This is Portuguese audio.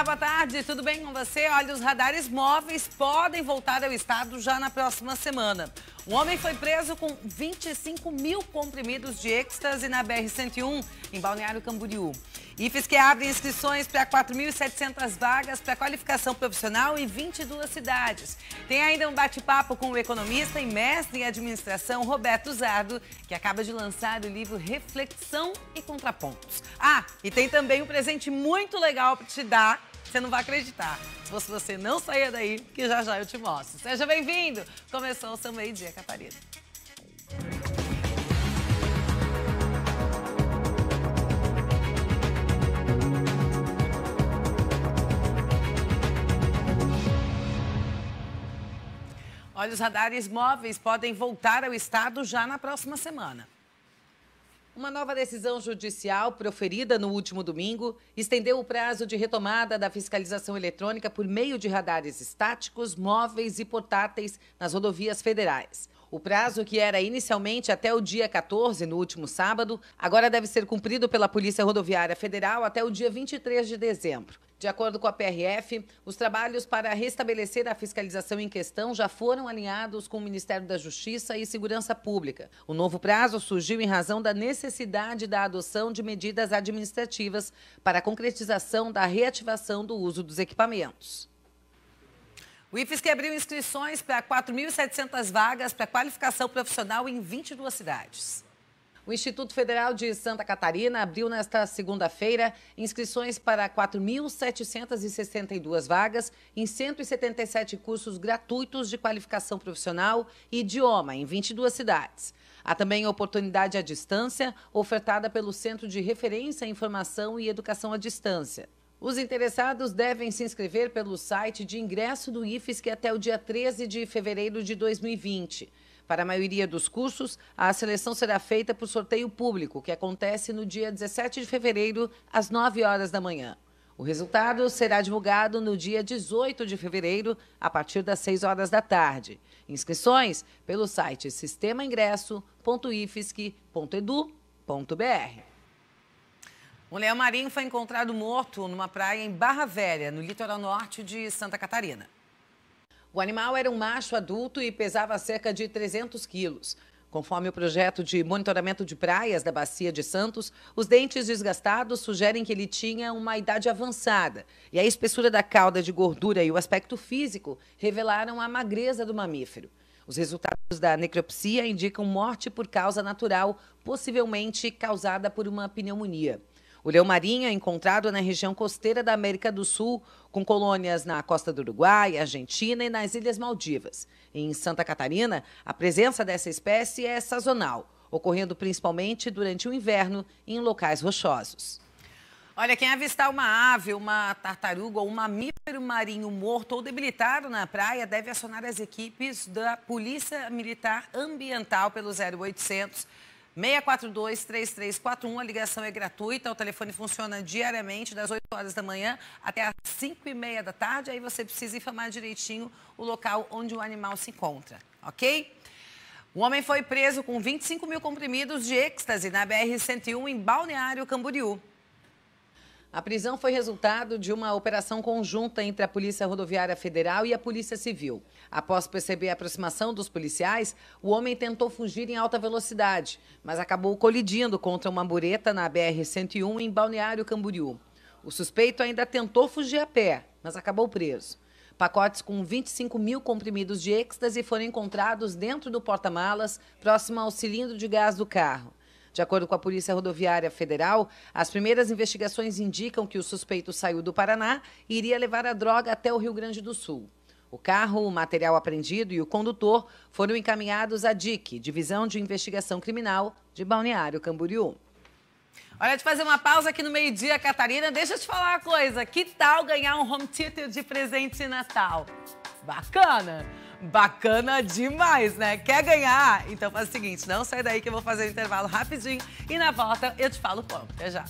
Olá, boa tarde, tudo bem com você? Olha, os radares móveis podem voltar ao estado já na próxima semana. Um homem foi preso com 25 mil comprimidos de êxtase na BR-101, em Balneário Camboriú. IFES que abre inscrições para 4.700 vagas para qualificação profissional em 22 cidades. Tem ainda um bate-papo com o economista e mestre em administração Roberto Zardo, que acaba de lançar o livro Reflexão e Contrapontos. Ah, e tem também um presente muito legal para te dar você não vai acreditar. Se você não sair daí, que já já eu te mostro. Seja bem-vindo. Começou o seu meio-dia, Catarina. Olha, os radares móveis podem voltar ao estado já na próxima semana. Uma nova decisão judicial proferida no último domingo estendeu o prazo de retomada da fiscalização eletrônica por meio de radares estáticos, móveis e portáteis nas rodovias federais. O prazo, que era inicialmente até o dia 14, no último sábado, agora deve ser cumprido pela Polícia Rodoviária Federal até o dia 23 de dezembro. De acordo com a PRF, os trabalhos para restabelecer a fiscalização em questão já foram alinhados com o Ministério da Justiça e Segurança Pública. O novo prazo surgiu em razão da necessidade da adoção de medidas administrativas para a concretização da reativação do uso dos equipamentos. O IFES que abriu inscrições para 4.700 vagas para qualificação profissional em 22 cidades. O Instituto Federal de Santa Catarina abriu nesta segunda-feira inscrições para 4.762 vagas em 177 cursos gratuitos de qualificação profissional e idioma em 22 cidades. Há também oportunidade à distância, ofertada pelo Centro de Referência em Informação e Educação à Distância. Os interessados devem se inscrever pelo site de ingresso do IFESC até o dia 13 de fevereiro de 2020. Para a maioria dos cursos, a seleção será feita por sorteio público, que acontece no dia 17 de fevereiro, às 9 horas da manhã. O resultado será divulgado no dia 18 de fevereiro, a partir das 6 horas da tarde. Inscrições pelo site sistemaingresso.ifesc.edu.br. O leão marinho foi encontrado morto numa praia em Barra Velha, no litoral norte de Santa Catarina. O animal era um macho adulto e pesava cerca de 300 quilos. Conforme o projeto de monitoramento de praias da Bacia de Santos, os dentes desgastados sugerem que ele tinha uma idade avançada. E a espessura da cauda de gordura e o aspecto físico revelaram a magreza do mamífero. Os resultados da necropsia indicam morte por causa natural, possivelmente causada por uma pneumonia. O leão marinho é encontrado na região costeira da América do Sul, com colônias na costa do Uruguai, Argentina e nas Ilhas Maldivas. Em Santa Catarina, a presença dessa espécie é sazonal, ocorrendo principalmente durante o inverno em locais rochosos. Olha, quem avistar uma ave, uma tartaruga ou um mamífero marinho morto ou debilitado na praia deve acionar as equipes da Polícia Militar Ambiental pelo 0800 642-3341. A ligação é gratuita, o telefone funciona diariamente, das 8 horas da manhã até as 5 e meia da tarde. Aí você precisa informar direitinho o local onde o animal se encontra, ok? O homem foi preso com 25 mil comprimidos de êxtase na BR-101 em Balneário Camboriú. A prisão foi resultado de uma operação conjunta entre a Polícia Rodoviária Federal e a Polícia Civil. Após perceber a aproximação dos policiais, o homem tentou fugir em alta velocidade, mas acabou colidindo contra uma mureta na BR-101 em Balneário Camboriú. O suspeito ainda tentou fugir a pé, mas acabou preso. Pacotes com 25 mil comprimidos de êxtase foram encontrados dentro do porta-malas, próximo ao cilindro de gás do carro. De acordo com a Polícia Rodoviária Federal, as primeiras investigações indicam que o suspeito saiu do Paraná e iria levar a droga até o Rio Grande do Sul. O carro, o material apreendido e o condutor foram encaminhados à DIC, Divisão de Investigação Criminal de Balneário Camboriú. Olha de fazer uma pausa aqui no meio-dia, Catarina. Deixa eu te falar uma coisa. Que tal ganhar um home theater de presente de Natal? Bacana! Bacana demais, né? Quer ganhar? Então faz o seguinte, não sai daí que eu vou fazer o intervalo rapidinho e na volta eu te falo como. Até já.